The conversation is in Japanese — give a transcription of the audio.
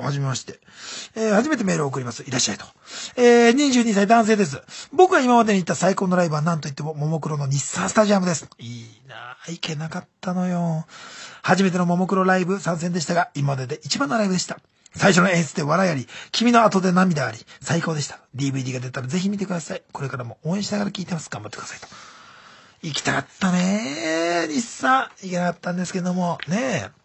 はじめまして。えー、初めてメールを送ります。いらっしゃいと。えー、22歳男性です。僕が今までに行った最高のライブは何と言っても、ももクロの日産スタジアムです。いいなぁ。行けなかったのよ。初めてのももクロライブ参戦でしたが、今までで一番のライブでした。最初の演出で笑いあり、君の後で涙あり、最高でした。DVD が出たらぜひ見てください。これからも応援しながら聴いてます。頑張ってくださいと。行きたかったねー日産。行けなかったんですけども、ねえ。